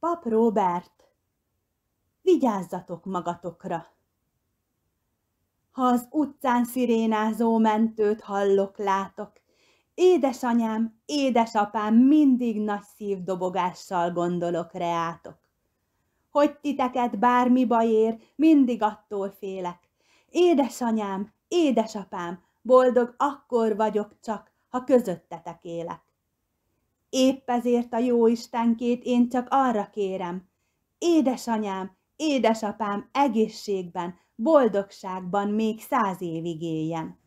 Pap Robert, vigyázzatok magatokra! Ha az utcán szirénázó mentőt hallok, látok, édesanyám, édesapám mindig nagy szívdobogással gondolok reátok. Hogy titeket bármi baj ér, mindig attól félek. Édesanyám, édesapám, boldog akkor vagyok csak, ha közöttetek élek. Épp ezért a jó Istenkét én csak arra kérem. Édesanyám, édesapám egészségben, boldogságban még száz évig éljen.